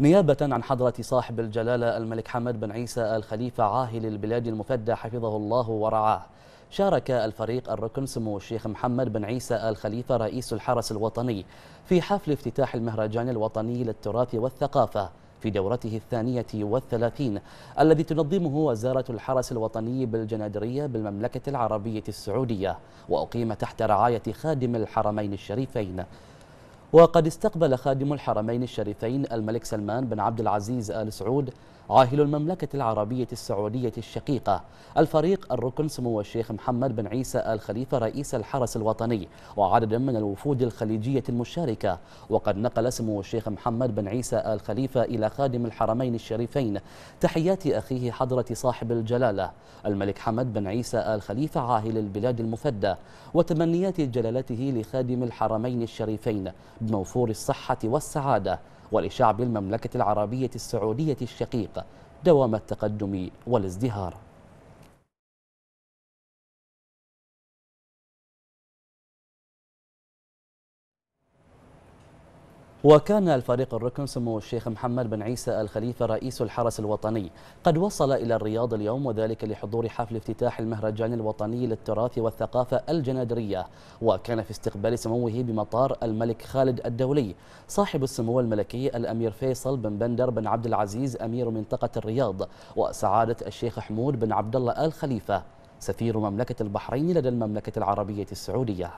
نيابة عن حضرة صاحب الجلالة الملك حمد بن عيسى الخليفة عاهل البلاد المفدى حفظه الله ورعاه شارك الفريق الركن سمو الشيخ محمد بن عيسى الخليفة رئيس الحرس الوطني في حفل افتتاح المهرجان الوطني للتراث والثقافة في دورته الثانية والثلاثين الذي تنظمه وزارة الحرس الوطني بالجنادرية بالمملكة العربية السعودية وأقيم تحت رعاية خادم الحرمين الشريفين وقد استقبل خادم الحرمين الشريفين الملك سلمان بن عبد العزيز آل سعود عاهل المملكة العربية السعودية الشقيقة الفريق الركن سمو الشيخ محمد بن عيسى آل خليفة رئيس الحرس الوطني وعدد من الوفود الخليجية المشاركة وقد نقل سمو الشيخ محمد بن عيسى آل خليفة إلى خادم الحرمين الشريفين تحيات أخيه حضرة صاحب الجلالة الملك حمد بن عيسى آل خليفة عاهل البلاد المفدى وتمنيات جلالته لخادم الحرمين الشريفين بموفور الصحة والسعادة ولشعب المملكة العربية السعودية الشقيق دوام التقدم والازدهار وكان الفريق الركن سمو الشيخ محمد بن عيسى الخليفة رئيس الحرس الوطني قد وصل إلى الرياض اليوم وذلك لحضور حفل افتتاح المهرجان الوطني للتراث والثقافة الجنادرية وكان في استقبال سموه بمطار الملك خالد الدولي صاحب السمو الملكي الأمير فيصل بن بندر بن عبد العزيز أمير منطقة الرياض وسعادة الشيخ حمود بن عبد الله الخليفة سفير مملكة البحرين لدى المملكة العربية السعودية